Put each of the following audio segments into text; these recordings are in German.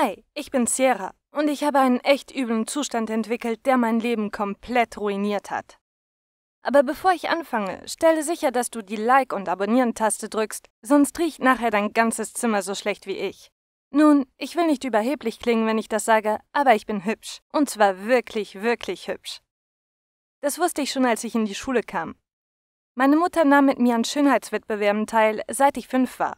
Hi, ich bin Sierra und ich habe einen echt üblen Zustand entwickelt, der mein Leben komplett ruiniert hat. Aber bevor ich anfange, stelle sicher, dass du die Like- und Abonnieren-Taste drückst, sonst riecht nachher dein ganzes Zimmer so schlecht wie ich. Nun, ich will nicht überheblich klingen, wenn ich das sage, aber ich bin hübsch. Und zwar wirklich, wirklich hübsch. Das wusste ich schon, als ich in die Schule kam. Meine Mutter nahm mit mir an Schönheitswettbewerben teil, seit ich fünf war.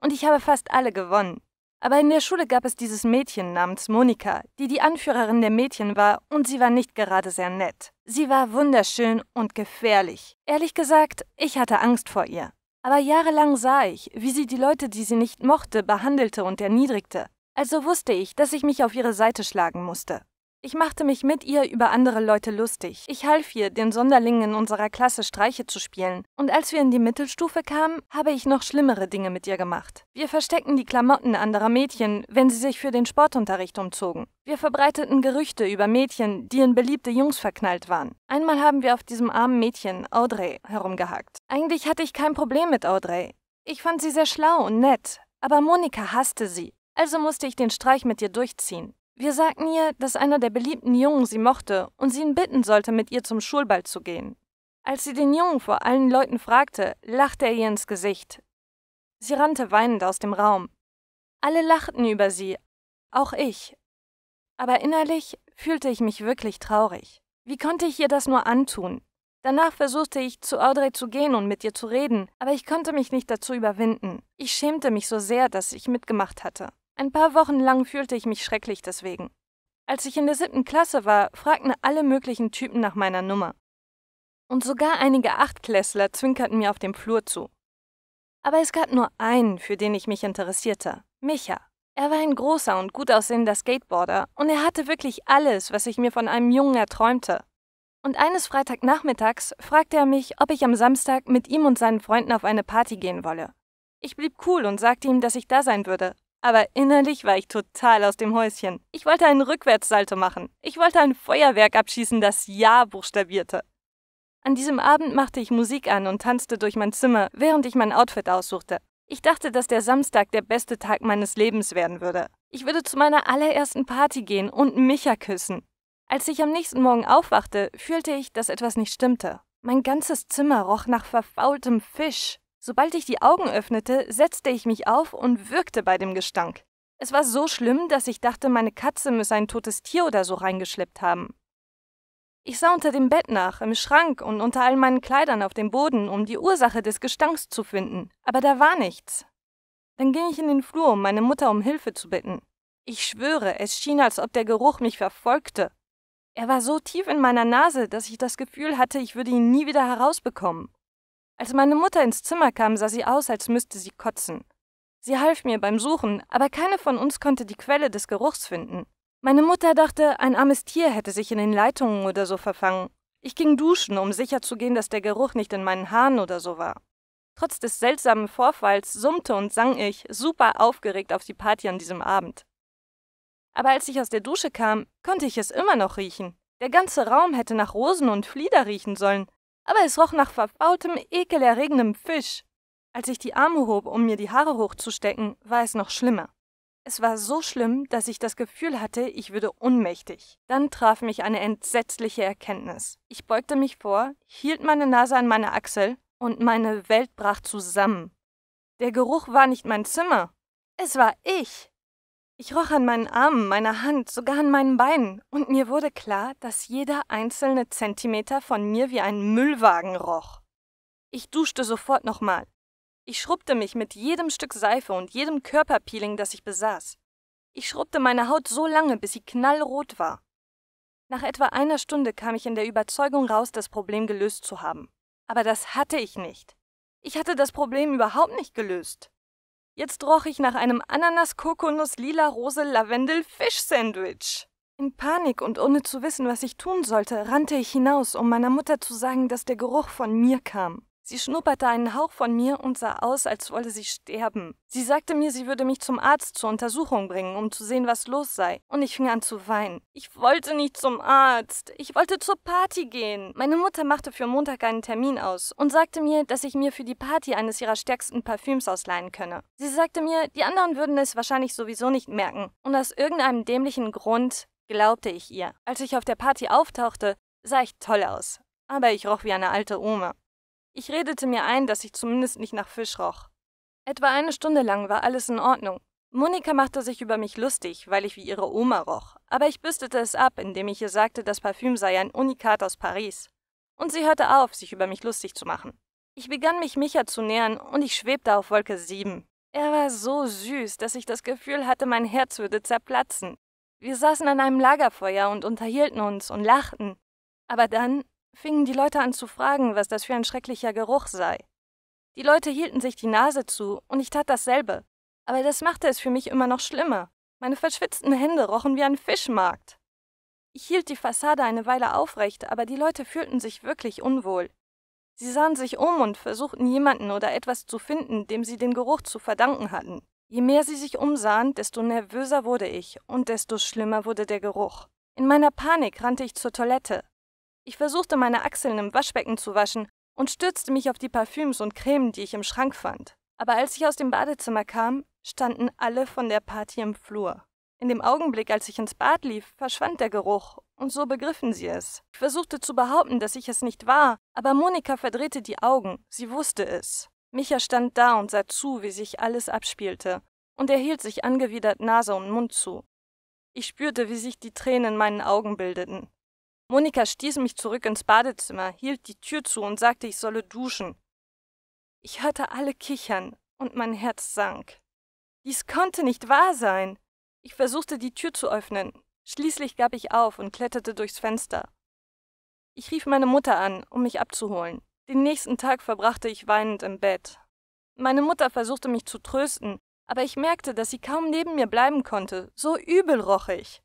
Und ich habe fast alle gewonnen. Aber in der Schule gab es dieses Mädchen namens Monika, die die Anführerin der Mädchen war und sie war nicht gerade sehr nett. Sie war wunderschön und gefährlich. Ehrlich gesagt, ich hatte Angst vor ihr. Aber jahrelang sah ich, wie sie die Leute, die sie nicht mochte, behandelte und erniedrigte. Also wusste ich, dass ich mich auf ihre Seite schlagen musste. Ich machte mich mit ihr über andere Leute lustig. Ich half ihr, den Sonderlingen in unserer Klasse Streiche zu spielen. Und als wir in die Mittelstufe kamen, habe ich noch schlimmere Dinge mit ihr gemacht. Wir versteckten die Klamotten anderer Mädchen, wenn sie sich für den Sportunterricht umzogen. Wir verbreiteten Gerüchte über Mädchen, die in beliebte Jungs verknallt waren. Einmal haben wir auf diesem armen Mädchen, Audrey, herumgehackt. Eigentlich hatte ich kein Problem mit Audrey. Ich fand sie sehr schlau und nett. Aber Monika hasste sie. Also musste ich den Streich mit ihr durchziehen. Wir sagten ihr, dass einer der beliebten Jungen sie mochte und sie ihn bitten sollte, mit ihr zum Schulball zu gehen. Als sie den Jungen vor allen Leuten fragte, lachte er ihr ins Gesicht. Sie rannte weinend aus dem Raum. Alle lachten über sie, auch ich. Aber innerlich fühlte ich mich wirklich traurig. Wie konnte ich ihr das nur antun? Danach versuchte ich, zu Audrey zu gehen und mit ihr zu reden, aber ich konnte mich nicht dazu überwinden. Ich schämte mich so sehr, dass ich mitgemacht hatte. Ein paar Wochen lang fühlte ich mich schrecklich deswegen. Als ich in der siebten Klasse war, fragten alle möglichen Typen nach meiner Nummer. Und sogar einige Achtklässler zwinkerten mir auf dem Flur zu. Aber es gab nur einen, für den ich mich interessierte: Micha. Er war ein großer und gut aussehender Skateboarder und er hatte wirklich alles, was ich mir von einem Jungen erträumte. Und eines Freitagnachmittags fragte er mich, ob ich am Samstag mit ihm und seinen Freunden auf eine Party gehen wolle. Ich blieb cool und sagte ihm, dass ich da sein würde, aber innerlich war ich total aus dem Häuschen. Ich wollte einen Rückwärtssalto machen. Ich wollte ein Feuerwerk abschießen, das Ja buchstabierte. An diesem Abend machte ich Musik an und tanzte durch mein Zimmer, während ich mein Outfit aussuchte. Ich dachte, dass der Samstag der beste Tag meines Lebens werden würde. Ich würde zu meiner allerersten Party gehen und Micha küssen. Als ich am nächsten Morgen aufwachte, fühlte ich, dass etwas nicht stimmte. Mein ganzes Zimmer roch nach verfaultem Fisch. Sobald ich die Augen öffnete, setzte ich mich auf und würgte bei dem Gestank. Es war so schlimm, dass ich dachte, meine Katze müsse ein totes Tier oder so reingeschleppt haben. Ich sah unter dem Bett nach, im Schrank und unter all meinen Kleidern auf dem Boden, um die Ursache des Gestanks zu finden, aber da war nichts. Dann ging ich in den Flur, um meine Mutter um Hilfe zu bitten. Ich schwöre, es schien, als ob der Geruch mich verfolgte. Er war so tief in meiner Nase, dass ich das Gefühl hatte, ich würde ihn nie wieder herausbekommen. Als meine Mutter ins Zimmer kam, sah sie aus, als müsste sie kotzen. Sie half mir beim Suchen, aber keine von uns konnte die Quelle des Geruchs finden. Meine Mutter dachte, ein armes Tier hätte sich in den Leitungen oder so verfangen. Ich ging duschen, um sicherzugehen, dass der Geruch nicht in meinen Haaren oder so war. Trotz des seltsamen Vorfalls summte und sang ich, super aufgeregt auf die Party an diesem Abend. Aber als ich aus der Dusche kam, konnte ich es immer noch riechen. Der ganze Raum hätte nach Rosen und Flieder riechen sollen, aber es roch nach verfaultem, ekelerregendem Fisch. Als ich die Arme hob, um mir die Haare hochzustecken, war es noch schlimmer. Es war so schlimm, dass ich das Gefühl hatte, ich würde ohnmächtig. Dann traf mich eine entsetzliche Erkenntnis. Ich beugte mich vor, hielt meine Nase an meine Achsel und meine Welt brach zusammen. Der Geruch war nicht mein Zimmer. Es war ich. Ich roch an meinen Armen, meiner Hand, sogar an meinen Beinen, und mir wurde klar, dass jeder einzelne Zentimeter von mir wie ein Müllwagen roch. Ich duschte sofort nochmal. Ich schrubbte mich mit jedem Stück Seife und jedem Körperpeeling, das ich besaß. Ich schrubbte meine Haut so lange, bis sie knallrot war. Nach etwa einer Stunde kam ich in der Überzeugung raus, das Problem gelöst zu haben. Aber das hatte ich nicht. Ich hatte das Problem überhaupt nicht gelöst. Jetzt roch ich nach einem ananas kokonus lila rose lavendel fisch sandwich In Panik und ohne zu wissen, was ich tun sollte, rannte ich hinaus, um meiner Mutter zu sagen, dass der Geruch von mir kam. Sie schnupperte einen Hauch von mir und sah aus, als wolle sie sterben. Sie sagte mir, sie würde mich zum Arzt zur Untersuchung bringen, um zu sehen, was los sei, und ich fing an zu weinen. Ich wollte nicht zum Arzt, ich wollte zur Party gehen. Meine Mutter machte für Montag einen Termin aus und sagte mir, dass ich mir für die Party eines ihrer stärksten Parfüms ausleihen könne. Sie sagte mir, die anderen würden es wahrscheinlich sowieso nicht merken, und aus irgendeinem dämlichen Grund glaubte ich ihr. Als ich auf der Party auftauchte, sah ich toll aus, aber ich roch wie eine alte Oma. Ich redete mir ein, dass ich zumindest nicht nach Fisch roch. Etwa eine Stunde lang war alles in Ordnung. Monika machte sich über mich lustig, weil ich wie ihre Oma roch, aber ich büstete es ab, indem ich ihr sagte, das Parfüm sei ein Unikat aus Paris. Und sie hörte auf, sich über mich lustig zu machen. Ich begann mich Micha zu nähern und ich schwebte auf Wolke 7. Er war so süß, dass ich das Gefühl hatte, mein Herz würde zerplatzen. Wir saßen an einem Lagerfeuer und unterhielten uns und lachten. Aber dann, fingen die Leute an zu fragen, was das für ein schrecklicher Geruch sei. Die Leute hielten sich die Nase zu, und ich tat dasselbe. Aber das machte es für mich immer noch schlimmer. Meine verschwitzten Hände rochen wie ein Fischmarkt. Ich hielt die Fassade eine Weile aufrecht, aber die Leute fühlten sich wirklich unwohl. Sie sahen sich um und versuchten jemanden oder etwas zu finden, dem sie den Geruch zu verdanken hatten. Je mehr sie sich umsahen, desto nervöser wurde ich und desto schlimmer wurde der Geruch. In meiner Panik rannte ich zur Toilette, ich versuchte meine Achseln im Waschbecken zu waschen und stürzte mich auf die Parfüms und Cremen, die ich im Schrank fand. Aber als ich aus dem Badezimmer kam, standen alle von der Party im Flur. In dem Augenblick, als ich ins Bad lief, verschwand der Geruch, und so begriffen sie es. Ich versuchte zu behaupten, dass ich es nicht war, aber Monika verdrehte die Augen, sie wusste es. Micha stand da und sah zu, wie sich alles abspielte, und er hielt sich angewidert Nase und Mund zu. Ich spürte, wie sich die Tränen in meinen Augen bildeten. Monika stieß mich zurück ins Badezimmer, hielt die Tür zu und sagte, ich solle duschen. Ich hörte alle kichern und mein Herz sank. Dies konnte nicht wahr sein. Ich versuchte, die Tür zu öffnen. Schließlich gab ich auf und kletterte durchs Fenster. Ich rief meine Mutter an, um mich abzuholen. Den nächsten Tag verbrachte ich weinend im Bett. Meine Mutter versuchte mich zu trösten, aber ich merkte, dass sie kaum neben mir bleiben konnte, so übel roch ich.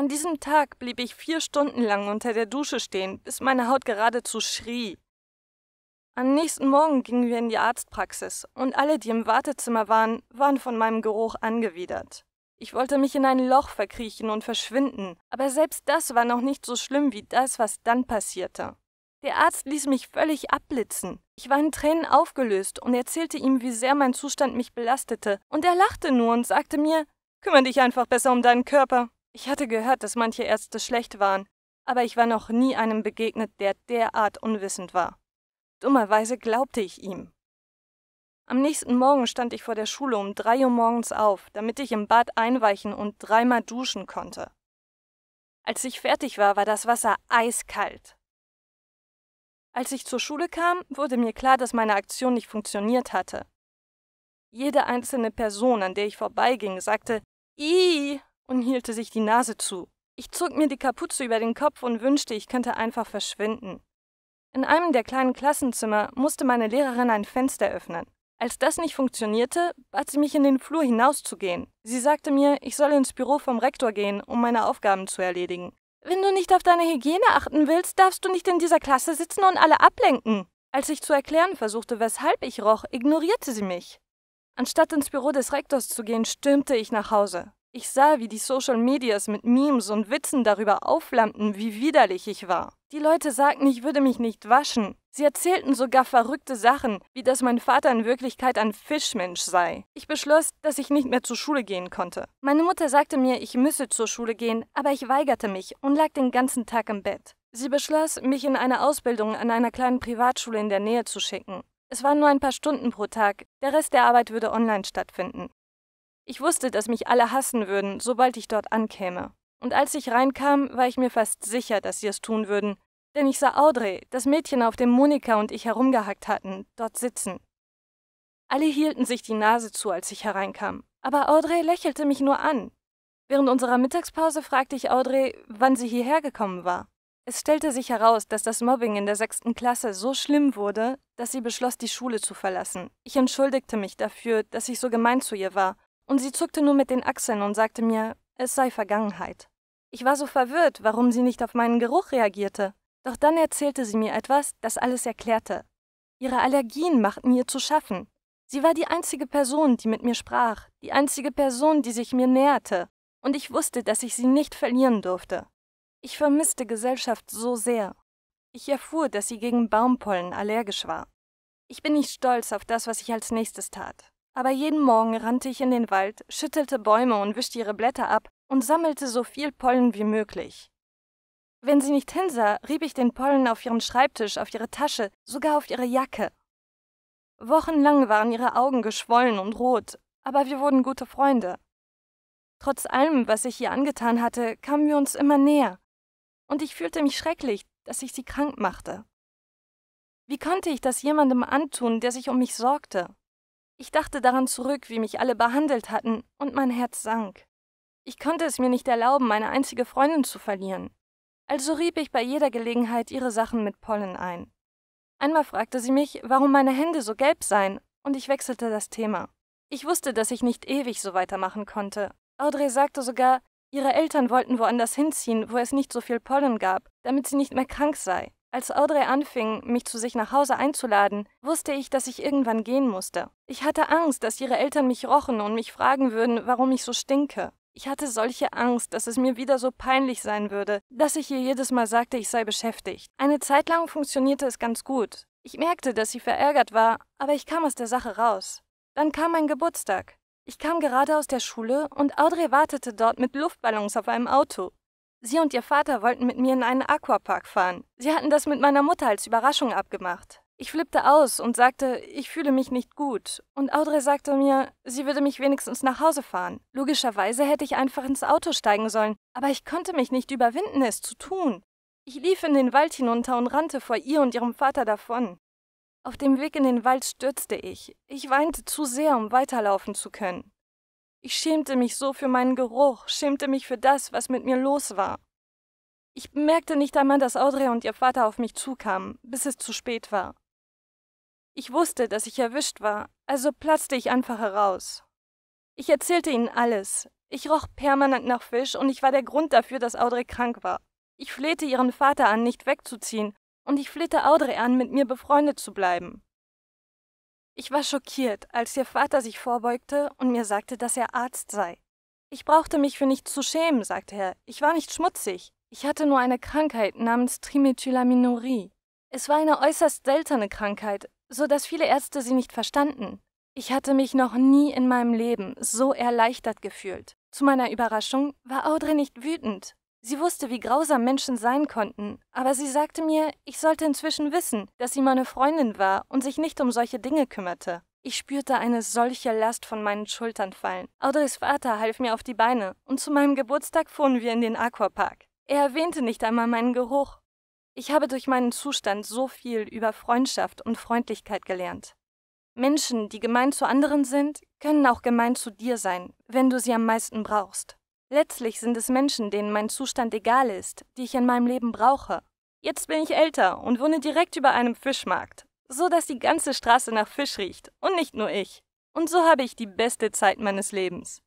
An diesem Tag blieb ich vier Stunden lang unter der Dusche stehen, bis meine Haut geradezu schrie. Am nächsten Morgen gingen wir in die Arztpraxis und alle, die im Wartezimmer waren, waren von meinem Geruch angewidert. Ich wollte mich in ein Loch verkriechen und verschwinden, aber selbst das war noch nicht so schlimm wie das, was dann passierte. Der Arzt ließ mich völlig abblitzen. Ich war in Tränen aufgelöst und erzählte ihm, wie sehr mein Zustand mich belastete, und er lachte nur und sagte mir, Kümmer dich einfach besser um deinen Körper. Ich hatte gehört, dass manche Ärzte schlecht waren, aber ich war noch nie einem begegnet, der derart unwissend war. Dummerweise glaubte ich ihm. Am nächsten Morgen stand ich vor der Schule um drei Uhr morgens auf, damit ich im Bad einweichen und dreimal duschen konnte. Als ich fertig war, war das Wasser eiskalt. Als ich zur Schule kam, wurde mir klar, dass meine Aktion nicht funktioniert hatte. Jede einzelne Person, an der ich vorbeiging, sagte I und hielt sich die Nase zu. Ich zog mir die Kapuze über den Kopf und wünschte, ich könnte einfach verschwinden. In einem der kleinen Klassenzimmer musste meine Lehrerin ein Fenster öffnen. Als das nicht funktionierte, bat sie mich in den Flur hinauszugehen. Sie sagte mir, ich solle ins Büro vom Rektor gehen, um meine Aufgaben zu erledigen. Wenn du nicht auf deine Hygiene achten willst, darfst du nicht in dieser Klasse sitzen und alle ablenken. Als ich zu erklären versuchte, weshalb ich roch, ignorierte sie mich. Anstatt ins Büro des Rektors zu gehen, stürmte ich nach Hause. Ich sah, wie die Social Medias mit Memes und Witzen darüber aufflammten, wie widerlich ich war. Die Leute sagten, ich würde mich nicht waschen. Sie erzählten sogar verrückte Sachen, wie dass mein Vater in Wirklichkeit ein Fischmensch sei. Ich beschloss, dass ich nicht mehr zur Schule gehen konnte. Meine Mutter sagte mir, ich müsse zur Schule gehen, aber ich weigerte mich und lag den ganzen Tag im Bett. Sie beschloss, mich in eine Ausbildung an einer kleinen Privatschule in der Nähe zu schicken. Es waren nur ein paar Stunden pro Tag, der Rest der Arbeit würde online stattfinden. Ich wusste, dass mich alle hassen würden, sobald ich dort ankäme. Und als ich reinkam, war ich mir fast sicher, dass sie es tun würden. Denn ich sah Audrey, das Mädchen, auf dem Monika und ich herumgehackt hatten, dort sitzen. Alle hielten sich die Nase zu, als ich hereinkam. Aber Audrey lächelte mich nur an. Während unserer Mittagspause fragte ich Audrey, wann sie hierher gekommen war. Es stellte sich heraus, dass das Mobbing in der sechsten Klasse so schlimm wurde, dass sie beschloss, die Schule zu verlassen. Ich entschuldigte mich dafür, dass ich so gemein zu ihr war und sie zuckte nur mit den Achseln und sagte mir, es sei Vergangenheit. Ich war so verwirrt, warum sie nicht auf meinen Geruch reagierte. Doch dann erzählte sie mir etwas, das alles erklärte. Ihre Allergien machten ihr zu schaffen. Sie war die einzige Person, die mit mir sprach, die einzige Person, die sich mir näherte, und ich wusste, dass ich sie nicht verlieren durfte. Ich vermisste Gesellschaft so sehr. Ich erfuhr, dass sie gegen Baumpollen allergisch war. Ich bin nicht stolz auf das, was ich als nächstes tat aber jeden Morgen rannte ich in den Wald, schüttelte Bäume und wischte ihre Blätter ab und sammelte so viel Pollen wie möglich. Wenn sie nicht hinsah, rieb ich den Pollen auf ihren Schreibtisch, auf ihre Tasche, sogar auf ihre Jacke. Wochenlang waren ihre Augen geschwollen und rot, aber wir wurden gute Freunde. Trotz allem, was ich ihr angetan hatte, kamen wir uns immer näher. Und ich fühlte mich schrecklich, dass ich sie krank machte. Wie konnte ich das jemandem antun, der sich um mich sorgte? Ich dachte daran zurück, wie mich alle behandelt hatten, und mein Herz sank. Ich konnte es mir nicht erlauben, meine einzige Freundin zu verlieren. Also rieb ich bei jeder Gelegenheit ihre Sachen mit Pollen ein. Einmal fragte sie mich, warum meine Hände so gelb seien, und ich wechselte das Thema. Ich wusste, dass ich nicht ewig so weitermachen konnte. Audrey sagte sogar, ihre Eltern wollten woanders hinziehen, wo es nicht so viel Pollen gab, damit sie nicht mehr krank sei. Als Audrey anfing, mich zu sich nach Hause einzuladen, wusste ich, dass ich irgendwann gehen musste. Ich hatte Angst, dass ihre Eltern mich rochen und mich fragen würden, warum ich so stinke. Ich hatte solche Angst, dass es mir wieder so peinlich sein würde, dass ich ihr jedes Mal sagte, ich sei beschäftigt. Eine Zeit lang funktionierte es ganz gut. Ich merkte, dass sie verärgert war, aber ich kam aus der Sache raus. Dann kam mein Geburtstag. Ich kam gerade aus der Schule und Audrey wartete dort mit Luftballons auf einem Auto. Sie und ihr Vater wollten mit mir in einen Aquapark fahren. Sie hatten das mit meiner Mutter als Überraschung abgemacht. Ich flippte aus und sagte, ich fühle mich nicht gut. Und Audrey sagte mir, sie würde mich wenigstens nach Hause fahren. Logischerweise hätte ich einfach ins Auto steigen sollen, aber ich konnte mich nicht überwinden, es zu tun. Ich lief in den Wald hinunter und rannte vor ihr und ihrem Vater davon. Auf dem Weg in den Wald stürzte ich. Ich weinte zu sehr, um weiterlaufen zu können. Ich schämte mich so für meinen Geruch, schämte mich für das, was mit mir los war. Ich bemerkte nicht einmal, dass Audrey und ihr Vater auf mich zukamen, bis es zu spät war. Ich wusste, dass ich erwischt war, also platzte ich einfach heraus. Ich erzählte ihnen alles. Ich roch permanent nach Fisch und ich war der Grund dafür, dass Audrey krank war. Ich flehte ihren Vater an, nicht wegzuziehen, und ich flehte Audrey an, mit mir befreundet zu bleiben. Ich war schockiert, als ihr Vater sich vorbeugte und mir sagte, dass er Arzt sei. Ich brauchte mich für nichts zu schämen, sagte er. Ich war nicht schmutzig. Ich hatte nur eine Krankheit namens Trimethylaminurie. Es war eine äußerst seltene Krankheit, so dass viele Ärzte sie nicht verstanden. Ich hatte mich noch nie in meinem Leben so erleichtert gefühlt. Zu meiner Überraschung war Audrey nicht wütend. Sie wusste, wie grausam Menschen sein konnten, aber sie sagte mir, ich sollte inzwischen wissen, dass sie meine Freundin war und sich nicht um solche Dinge kümmerte. Ich spürte eine solche Last von meinen Schultern fallen. Audreys Vater half mir auf die Beine und zu meinem Geburtstag fuhren wir in den Aquapark. Er erwähnte nicht einmal meinen Geruch. Ich habe durch meinen Zustand so viel über Freundschaft und Freundlichkeit gelernt. Menschen, die gemein zu anderen sind, können auch gemein zu dir sein, wenn du sie am meisten brauchst. Letztlich sind es Menschen, denen mein Zustand egal ist, die ich in meinem Leben brauche. Jetzt bin ich älter und wohne direkt über einem Fischmarkt, so dass die ganze Straße nach Fisch riecht und nicht nur ich. Und so habe ich die beste Zeit meines Lebens.